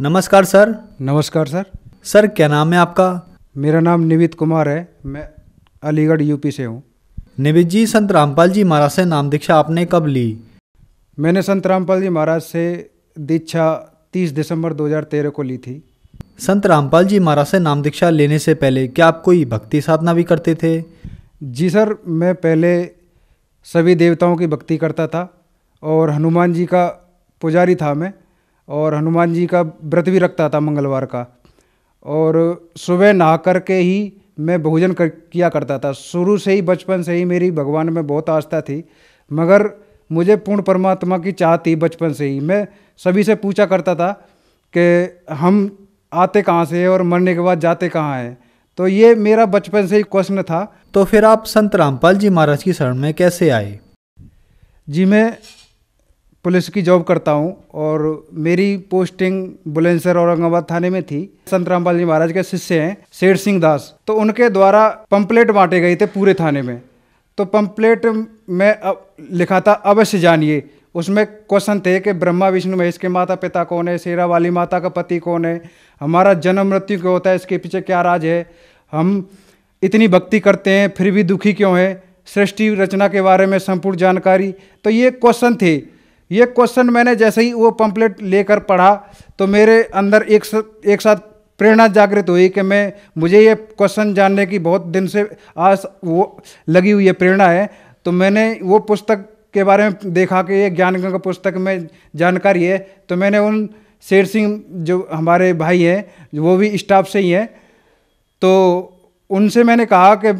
नमस्कार सर नमस्कार sir sir क्या नाम है आपका मेरा नाम निवित कुमार है मैं अलीगढ़ यूपी से हूँ निवित जी संत रामपाल जी महाराज से नाम दीक्षा आपने कब ली मैंने संत रामपाल जी महाराज से दीक्षा 30 दिसंबर 2013 को ली थी संत रामपाल जी महाराज से नाम दीक्षा लेने से पहले क्या आप कोई भक्ति साधना भी करते थे जी सर मैं पहले सभी देवताओं की भक्ति करता था और हनुमान जी का पुजारी था मैं और हनुमान जी का व्रत भी रखता था मंगलवार का और सुबह नहा कर के ही मैं भोजन कर किया करता था शुरू से ही बचपन से ही मेरी भगवान में बहुत आस्था थी मगर मुझे पूर्ण परमात्मा की चाह थी बचपन से ही मैं सभी से पूछा करता था कि हम आते कहाँ से और मरने के बाद जाते कहाँ हैं तो ये मेरा बचपन से ही क्वेश्चन था तो फिर आप संत रामपाल जी महाराज की शरण में कैसे आए जी मैं पुलिस की जॉब करता हूँ और मेरी पोस्टिंग बुलंदसर औरंगाबाद थाने में थी संत रामपाल जी महाराज के शिष्य हैं शेर सिंह दास तो उनके द्वारा पंपलेट बांटे गए थे पूरे थाने में तो पंपलेट में अब लिखा था अवश्य जानिए उसमें क्वेश्चन थे कि ब्रह्मा विष्णु महेश के माता पिता कौन है शेरा वाली माता का पति कौन है हमारा जन्म मृत्यु क्यों होता है इसके पीछे क्या राज है हम इतनी भक्ति करते हैं फिर भी दुखी क्यों हैं सृष्टि रचना के बारे में संपूर्ण जानकारी तो ये क्वेश्चन थे ये क्वेश्चन मैंने जैसे ही वो पम्पलेट लेकर पढ़ा तो मेरे अंदर एक स, एक साथ प्रेरणा जागृत हुई कि मैं मुझे ये क्वेश्चन जानने की बहुत दिन से आज वो लगी हुई है प्रेरणा है तो मैंने वो पुस्तक के बारे में देखा कि ये ज्ञान का पुस्तक में जानकारी है तो मैंने उन शेर सिंह जो हमारे भाई हैं वो भी स्टाफ से ही हैं तो उनसे मैंने कहा कि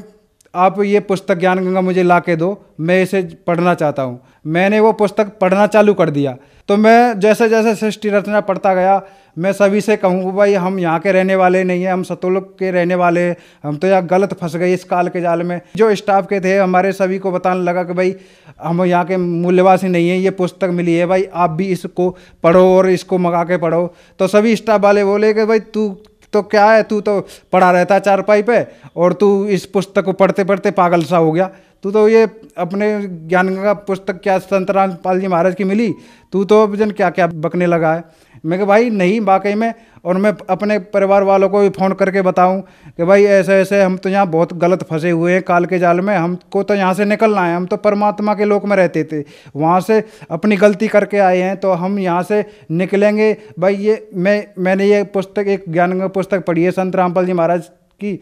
आप ये पुस्तक ज्ञान गंगा मुझे ला के दो मैं इसे पढ़ना चाहता हूँ मैंने वो पुस्तक पढ़ना चालू कर दिया तो मैं जैसे जैसे सृष्टि रचना पढ़ता गया मैं सभी से कहूँगा भाई हम यहाँ के रहने वाले नहीं हैं हम सतुलभ के रहने वाले हैं हम तो यहाँ गलत फंस गए इस काल के जाल में जो स्टाफ के थे हमारे सभी को बताने लगा कि भाई हम यहाँ के मूल्यवासी नहीं हैं ये पुस्तक मिली है भाई आप भी इसको पढ़ो और इसको मंगा के पढ़ो तो सभी स्टाफ वाले बोले कि भाई तू तो क्या है तू तो पढ़ा रहता है चारपाई पे और तू इस पुस्तक को पढ़ते पढ़ते पागल सा हो गया तू तो ये अपने ज्ञान का पुस्तक क्या संतराम पाल जी महाराज की मिली तू तो जन क्या क्या बकने लगा है मैं कहा भाई नहीं वाकई में और मैं अपने परिवार वालों को भी फ़ोन करके बताऊं कि भाई ऐसे ऐसे हम तो यहाँ बहुत गलत फंसे हुए हैं काल के जाल में हमको तो यहाँ से निकलना है हम तो परमात्मा के लोक में रहते थे वहाँ से अपनी गलती करके आए हैं तो हम यहाँ से निकलेंगे भाई ये मैं मैंने ये पुस्तक एक ज्ञान पुस्तक पढ़ी है संत रामपाल जी महाराज की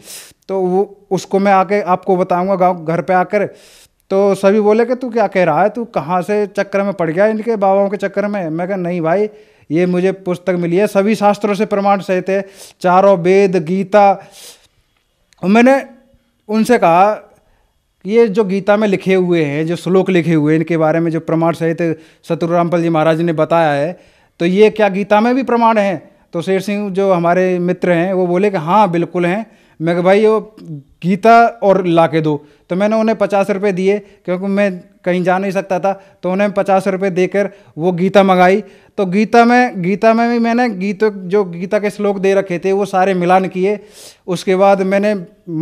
तो वो उसको मैं आके आपको बताऊँगा गाँव घर पर आकर तो सभी बोले कि तू क्या कह रहा है तू कहाँ से चक्कर में पड़ गया इनके बाबाओं के चक्कर में मैं कह नहीं भाई ये मुझे पुस्तक मिली है सभी शास्त्रों से प्रमाण सहित है चारों वेद गीता और मैंने उनसे कहा ये जो गीता में लिखे हुए हैं जो श्लोक लिखे हुए हैं इनके बारे में जो प्रमाण सहित शत्रु रामपल जी महाराज ने बताया है तो ये क्या गीता में भी प्रमाण है तो शेर सिंह जो हमारे मित्र हैं वो बोले कि हाँ बिल्कुल हैं मैं कहा भाई वो गीता और ला के दो तो मैंने उन्हें पचास रुपये दिए क्योंकि मैं कहीं जा नहीं सकता था तो उन्हें पचास रुपये देकर वो गीता मंगाई तो गीता में गीता में भी मैंने गीत जो गीता के श्लोक दे रखे थे वो सारे मिलान किए उसके बाद मैंने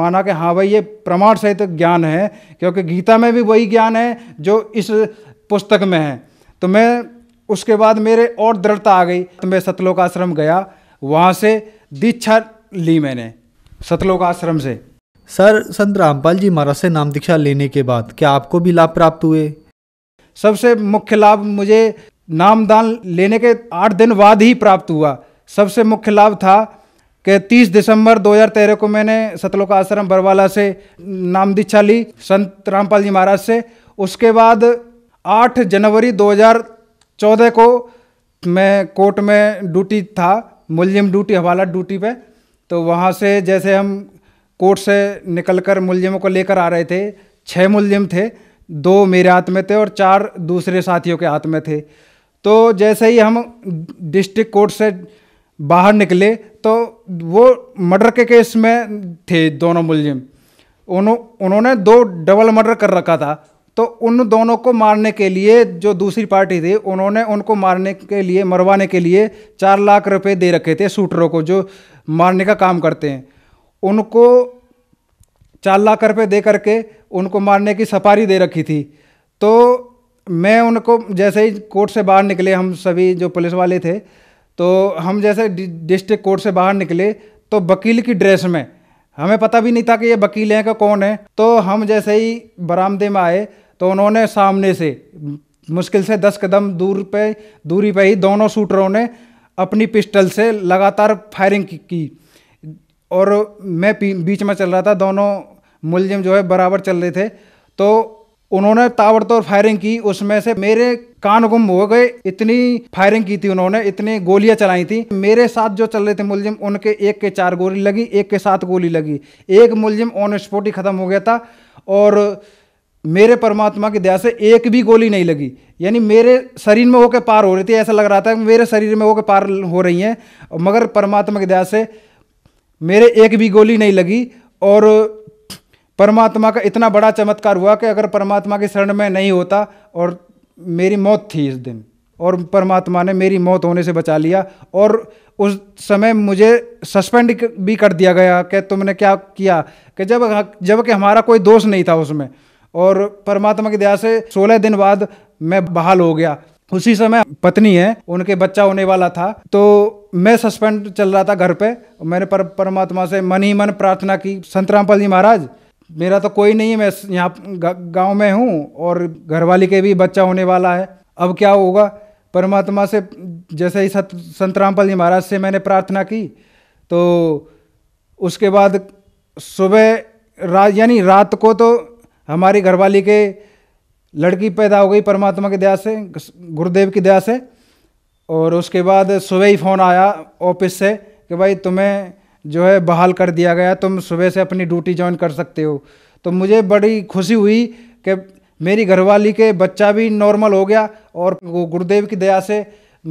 माना कि हाँ भाई ये प्रमाण सहित तो ज्ञान है क्योंकि गीता में भी वही ज्ञान है जो इस पुस्तक में है तो मैं उसके बाद मेरे और दृढ़ता आ गई तो मैं सतलोक आश्रम गया वहाँ से दीक्षा ली मैंने सतलोक आश्रम से सर संत रामपाल जी महाराज से नाम दीक्षा लेने के बाद क्या आपको भी लाभ प्राप्त हुए सबसे मुख्य लाभ मुझे नामदान लेने के आठ दिन बाद ही प्राप्त हुआ सबसे मुख्य लाभ था कि तीस दिसंबर 2013 को मैंने सतलोक आश्रम बरवाला से नाम दीक्षा ली संत रामपाल जी महाराज से उसके बाद 8 जनवरी 2014 को मैं कोर्ट में ड्यूटी था मुलजिम ड्यूटी हवाला ड्यूटी पे तो वहाँ से जैसे हम कोर्ट से निकलकर मुलजिमों को लेकर आ रहे थे छः मुलजिम थे दो मेरे हाथ में थे और चार दूसरे साथियों के हाथ में थे तो जैसे ही हम डिस्ट्रिक्ट कोर्ट से बाहर निकले तो वो मर्डर के केस में थे दोनों मुलजिम उन्हों उन्होंने दो डबल मर्डर कर रखा था तो उन दोनों को मारने के लिए जो दूसरी पार्टी थी उन्होंने उनको मारने के लिए मरवाने के लिए चार लाख रुपए दे रखे थे शूटरों को जो मारने का काम करते हैं उनको चार लाख रुपये दे करके उनको मारने की सफारी दे रखी थी तो मैं उनको जैसे ही कोर्ट से बाहर निकले हम सभी जो पुलिस वाले थे तो हम जैसे डिस्ट्रिक्ट कोर्ट से बाहर निकले तो वकील की ड्रेस में हमें पता भी नहीं था कि ये वकील हैं का कौन है तो हम जैसे ही बरामदे में आए तो उन्होंने सामने से मुश्किल से दस कदम दूर पे दूरी पे ही दोनों शूटरों ने अपनी पिस्टल से लगातार फायरिंग की और मैं बीच में चल रहा था दोनों मुलजिम जो है बराबर चल रहे थे तो उन्होंने ताबड़तोड़ फायरिंग की उसमें से मेरे कान गुम हो गए इतनी फायरिंग की थी उन्होंने इतनी गोलियां चलाई थी मेरे साथ जो चल रहे थे मुलजिम उनके एक के चार गोली लगी एक के सात गोली लगी एक मुलजिम ऑन स्पॉट ही ख़त्म हो गया था और मेरे परमात्मा की दया से एक भी गोली नहीं लगी यानी मेरे शरीर में होकर पार हो रही थी ऐसा लग रहा था कि मेरे शरीर में होकर पार हो रही हैं मगर परमात्मा की दया से मेरे एक भी गोली नहीं लगी और परमात्मा का इतना बड़ा चमत्कार हुआ कि अगर परमात्मा की शरण में नहीं होता और मेरी मौत थी इस दिन और परमात्मा ने मेरी मौत होने से बचा लिया और उस समय मुझे सस्पेंड भी कर दिया गया कि तुमने क्या किया कि जब जबकि हमारा कोई दोष नहीं था उसमें और परमात्मा की दया से सोलह दिन बाद मैं बहाल हो गया उसी समय पत्नी है उनके बच्चा होने वाला था तो मैं सस्पेंड चल रहा था घर पे मैंने पर परमात्मा से मन ही मन प्रार्थना की संत रामपाल जी महाराज मेरा तो कोई नहीं है मैं यहाँ गांव में हूँ और घरवाली के भी बच्चा होने वाला है अब क्या होगा परमात्मा से जैसे ही सत संत रामपाल जी महाराज से मैंने प्रार्थना की तो उसके बाद सुबह रात यानी रात को तो हमारी घरवाली के लड़की पैदा हो गई परमात्मा की दया से गुरुदेव की दया से और उसके बाद सुबह ही फ़ोन आया ऑफिस से कि भाई तुम्हें जो है बहाल कर दिया गया तुम सुबह से अपनी ड्यूटी ज्वाइन कर सकते हो तो मुझे बड़ी खुशी हुई कि मेरी घरवाली के बच्चा भी नॉर्मल हो गया और वो गुरुदेव की दया से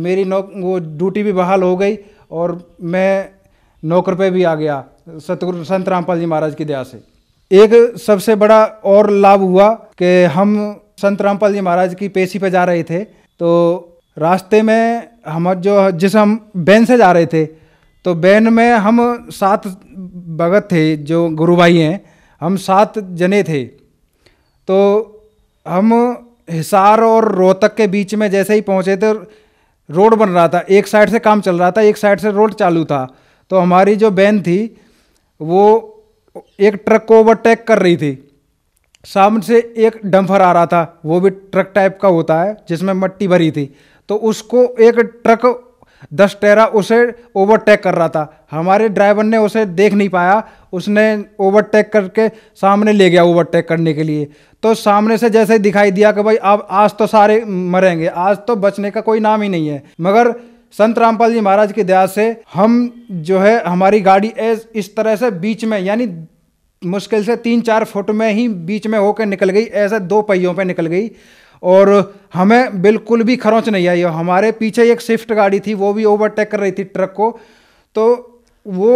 मेरी नौ वो ड्यूटी भी बहाल हो गई और मैं नौकर पे भी आ गया सतगुरु संत रामपाल जी महाराज की दया से एक सबसे बड़ा और लाभ हुआ कि हम संत रामपाल जी महाराज की पेशी पे जा रहे थे तो रास्ते में हम जो जिस हम बैन से जा रहे थे तो बैन में हम सात भगत थे जो गुरु भाई हैं हम सात जने थे तो हम हिसार और रोहतक के बीच में जैसे ही पहुँचे तो रोड बन रहा था एक साइड से काम चल रहा था एक साइड से रोड चालू था तो हमारी जो बैन थी वो एक ट्रक को ओवरटेक कर रही थी सामने से एक डंफर आ रहा था वो भी ट्रक टाइप का होता है जिसमें मट्टी भरी थी तो उसको एक ट्रक दस टेरा उसे ओवरटेक कर रहा था हमारे ड्राइवर ने उसे देख नहीं पाया उसने ओवरटेक करके सामने ले गया ओवरटेक करने के लिए तो सामने से जैसे ही दिखाई दिया कि भाई अब आज तो सारे मरेंगे आज तो बचने का कोई नाम ही नहीं है मगर संत रामपाल जी महाराज की दया से हम जो है हमारी गाड़ी इस तरह से बीच में यानी मुश्किल से तीन चार फुट में ही बीच में होकर निकल गई ऐसे दो पहियों पे निकल गई और हमें बिल्कुल भी खरोंच नहीं आई हमारे पीछे एक स्विफ्ट गाड़ी थी वो भी ओवरटेक कर रही थी ट्रक को तो वो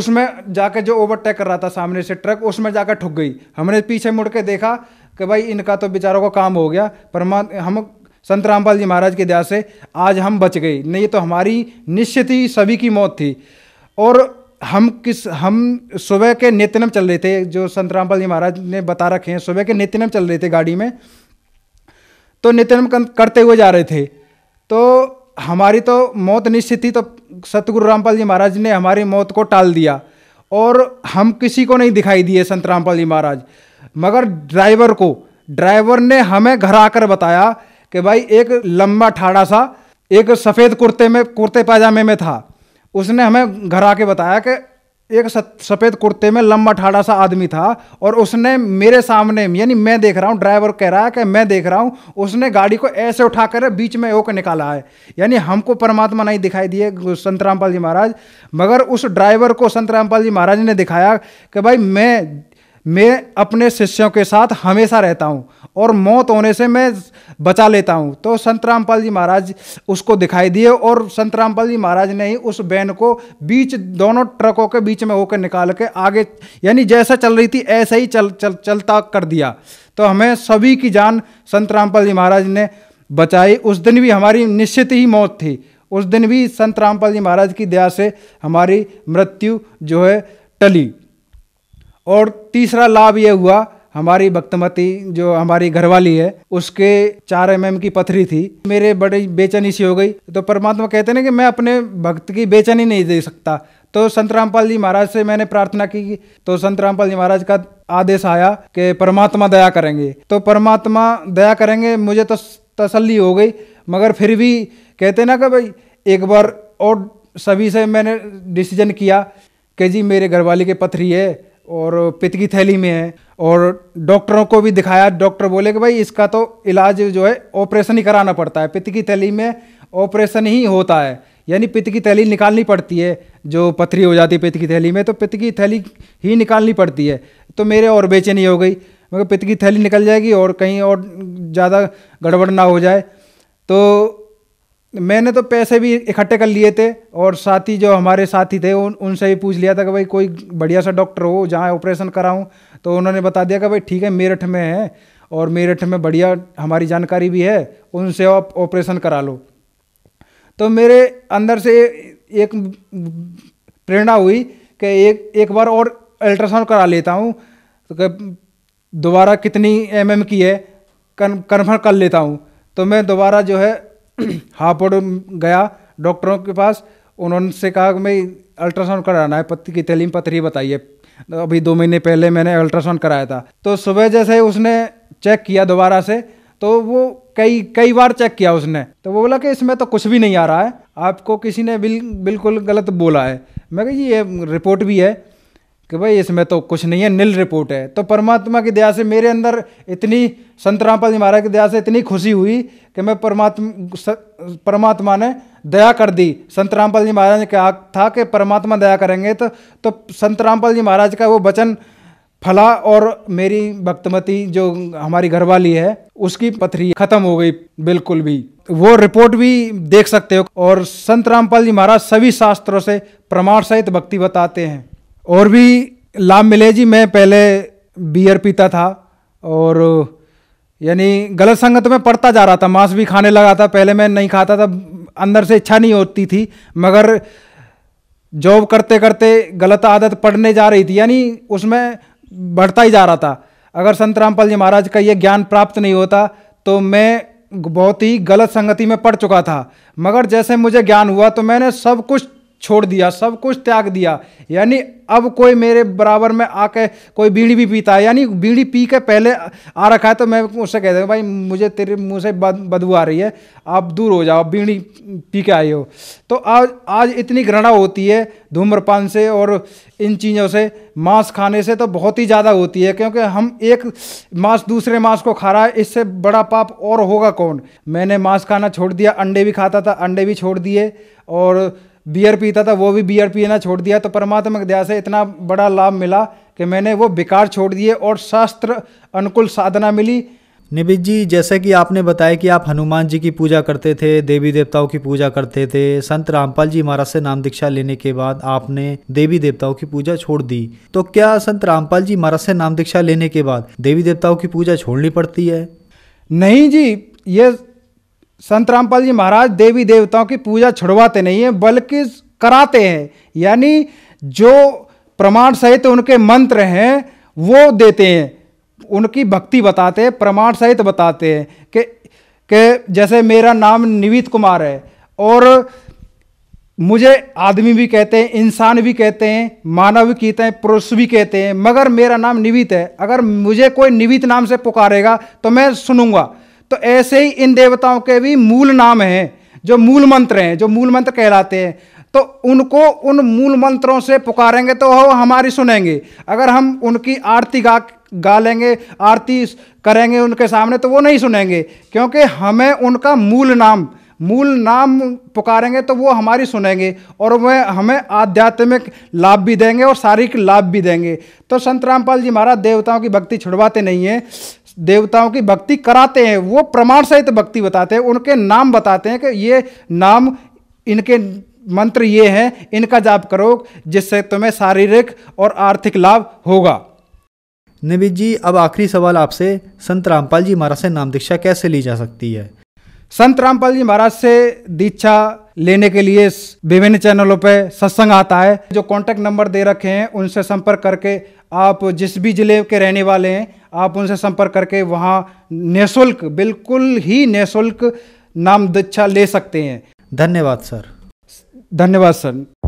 उसमें जाकर जो ओवरटेक कर रहा था सामने से ट्रक उसमें जाकर ठुक गई हमने पीछे मुड़ के देखा कि भाई इनका तो बेचारों का काम हो गया परमा हम संत रामपाल जी महाराज की दया से आज हम बच गए नहीं तो हमारी निश्चित ही सभी की मौत थी और हम किस हम सुबह के नित्यनम चल रहे थे जो संत रामपाल जी महाराज ने बता रखे हैं सुबह के नित्यनम चल रहे थे गाड़ी में तो नित्यनम करते हुए जा रहे थे तो हमारी तो मौत निश्चित थी तो सतगुरु रामपाल जी महाराज ने हमारी मौत को टाल दिया और हम किसी को नहीं दिखाई दिए संत रामपाल जी महाराज मगर ड्राइवर को ड्राइवर ने हमें घर आकर बताया कि भाई एक लंबा ठाड़ा सा एक सफ़ेद कुर्ते में कुर्ते पाजामे में था उसने हमें घर आके बताया कि एक सफ़ेद कुर्ते में लंबा ठाड़ा सा आदमी था और उसने मेरे सामने यानी मैं देख रहा हूँ ड्राइवर कह रहा है कि मैं देख रहा हूँ उसने गाड़ी को ऐसे उठा कर बीच में होकर निकाला है यानी हमको परमात्मा नहीं दिखाई दिए संत रामपाल जी महाराज मगर उस ड्राइवर को संत रामपाल जी महाराज ने दिखाया कि भाई मैं मैं अपने शिष्यों के साथ हमेशा रहता हूँ और मौत होने से मैं बचा लेता हूँ तो संत रामपाल जी महाराज उसको दिखाई दिए और संत रामपाल जी महाराज ने ही उस बैन को बीच दोनों ट्रकों के बीच में होकर निकाल के आगे यानी जैसा चल रही थी ऐसा ही चल, चल चलता कर दिया तो हमें सभी की जान संत रामपाल जी महाराज ने बचाई उस दिन भी हमारी निश्चित ही मौत थी उस दिन भी संत रामपाल जी महाराज की दया से हमारी मृत्यु जो है टली और तीसरा लाभ यह हुआ हमारी भक्तमती जो हमारी घरवाली है उसके चार एम की पथरी थी मेरे बड़ी बेचैनी सी हो गई तो परमात्मा कहते ना कि मैं अपने भक्त की बेचैनी नहीं दे सकता तो संत रामपाल जी महाराज से मैंने प्रार्थना की तो संत रामपाल जी महाराज का आदेश आया कि परमात्मा दया करेंगे तो परमात्मा दया करेंगे मुझे तो तसल्ली हो गई मगर फिर भी कहते ना कि भाई एक बार और सभी से मैंने डिसीजन किया कि जी मेरे घरवाली के पथरी है और पित्त की थैली में है और डॉक्टरों को भी दिखाया डॉक्टर बोले कि भाई इसका तो इलाज जो है ऑपरेशन ही कराना पड़ता है पित्त की थैली में ऑपरेशन ही होता है यानी पित्त की थैली निकालनी पड़ती है जो पथरी हो जाती है पित्त की थैली में तो पित्त की थैली ही निकालनी पड़ती है तो मेरे और बेचैनी हो गई मगर पित्त की थैली निकल जाएगी और कहीं और ज़्यादा गड़बड़ ना हो जाए तो मैंने तो पैसे भी इकट्ठे कर लिए थे और साथ ही जो हमारे साथी थे उन उनसे ही पूछ लिया था कि भाई कोई बढ़िया सा डॉक्टर हो जहाँ ऑपरेशन कराऊँ तो उन्होंने बता दिया कि भाई ठीक है मेरठ में है और मेरठ में बढ़िया हमारी जानकारी भी है उनसे आप ऑपरेशन करा लो तो मेरे अंदर से एक प्रेरणा हुई कि एक एक बार और अल्ट्रासाउंड करा लेता हूँ तो दोबारा कितनी एम की है कन्फर्म कर लेता हूँ तो मैं दोबारा जो है हापुड़ गया डॉक्टरों के पास उन्होंने कहा कि मैं अल्ट्रासाउंड कराना है पत्ती की तलीम पथरी बताइए अभी दो महीने पहले मैंने अल्ट्रासाउंड कराया था तो सुबह जैसे उसने चेक किया दोबारा से तो वो कई कई बार चेक किया उसने तो वो बोला कि इसमें तो कुछ भी नहीं आ रहा है आपको किसी ने बिल बिल्कुल गलत बोला है मैं कहा ये रिपोर्ट भी है कि भाई इसमें तो कुछ नहीं है नील रिपोर्ट है तो परमात्मा की दया से मेरे अंदर इतनी संत रामपाल जी महाराज की दया से इतनी खुशी हुई कि मैं परमात्मा परमात्मा ने दया कर दी संत रामपाल जी महाराज ने कहा था कि परमात्मा दया करेंगे तो तो संत रामपाल जी महाराज का वो वचन फला और मेरी भक्तमती जो हमारी घरवाली है उसकी पथरी खत्म हो गई बिल्कुल भी वो रिपोर्ट भी देख सकते हो और संत रामपाल जी महाराज सभी शास्त्रों से प्रमाण सहित भक्ति बताते हैं और भी लाभ मिले जी मैं पहले बियर पीता था और यानी गलत संगत में पड़ता जा रहा था मांस भी खाने लगा था पहले मैं नहीं खाता था अंदर से इच्छा नहीं होती थी मगर जॉब करते करते गलत आदत पड़ने जा रही थी यानी उसमें बढ़ता ही जा रहा था अगर संत रामपाल जी महाराज का ये ज्ञान प्राप्त नहीं होता तो मैं बहुत ही गलत संगति में पड़ चुका था मगर जैसे मुझे ज्ञान हुआ तो मैंने सब कुछ छोड़ दिया सब कुछ त्याग दिया यानी अब कोई मेरे बराबर में आके कोई बीड़ी भी पीता है यानी बीड़ी पी के पहले आ रखा है तो मैं उससे कहता हूँ भाई मुझे तेरे मुँह से बदबू आ रही है आप दूर हो जाओ बीड़ी पी के आए हो तो आज आज इतनी घृणा होती है धूम्रपान से और इन चीज़ों से मांस खाने से तो बहुत ही ज़्यादा होती है क्योंकि हम एक मांस दूसरे मांस को खा रहा है इससे बड़ा पाप और होगा कौन मैंने मांस खाना छोड़ दिया अंडे भी खाता था अंडे भी छोड़ दिए और बियर पीता था वो भी बियर पीना छोड़ दिया तो परमात्मा की दया से इतना बड़ा लाभ मिला कि मैंने वो बेकार छोड़ दिए और शास्त्र अनुकूल साधना मिली निविद जी जैसे कि आपने बताया कि आप हनुमान जी की पूजा करते थे देवी देवताओं की पूजा करते थे संत रामपाल जी महाराज से नाम दीक्षा लेने के बाद आपने देवी देवताओं की पूजा छोड़ दी तो क्या संत रामपाल जी महाराज से नाम दीक्षा लेने के बाद देवी देवताओं की पूजा छोड़नी पड़ती है नहीं जी ये संत रामपाल जी महाराज देवी देवताओं की पूजा छुड़वाते नहीं हैं बल्कि कराते हैं यानी जो प्रमाण सहित उनके मंत्र हैं वो देते हैं उनकी भक्ति बताते हैं प्रमाण सहित बताते हैं कि के जैसे मेरा नाम निवित कुमार है और मुझे आदमी भी कहते हैं इंसान भी कहते हैं मानव भी कहते हैं पुरुष भी कहते हैं मगर मेरा नाम निवित है अगर मुझे कोई निवित नाम से पुकारेगा तो मैं सुनूंगा तो ऐसे ही इन देवताओं के भी मूल नाम हैं जो मूल मंत्र हैं जो मूल मंत्र कहलाते हैं तो उनको उन मूल मंत्रों से पुकारेंगे तो वो हमारी सुनेंगे अगर हम उनकी आरती गा गा लेंगे आरती करेंगे उनके सामने तो वो नहीं सुनेंगे क्योंकि हमें उनका मूल नाम मूल नाम पुकारेंगे तो वो हमारी सुनेंगे और वह हमें आध्यात्मिक लाभ भी देंगे और शारीरिक लाभ भी देंगे तो संत रामपाल जी महाराज देवताओं की भक्ति छुड़वाते नहीं हैं देवताओं की भक्ति कराते हैं वो प्रमाण सहित भक्ति बताते हैं उनके नाम बताते हैं कि ये नाम इनके मंत्र ये हैं इनका जाप करो जिससे तुम्हें शारीरिक और आर्थिक लाभ होगा निविद जी अब आखिरी सवाल आपसे संत रामपाल जी महाराज से नाम दीक्षा कैसे ली जा सकती है संत रामपाल जी महाराज से दीक्षा लेने के लिए विभिन्न चैनलों पर सत्संग आता है जो कॉन्टैक्ट नंबर दे रखे हैं उनसे संपर्क करके आप जिस भी ज़िले के रहने वाले हैं आप उनसे संपर्क करके वहाँ निःशुल्क बिल्कुल ही निःशुल्क नाम दीक्षा ले सकते हैं धन्यवाद सर धन्यवाद सर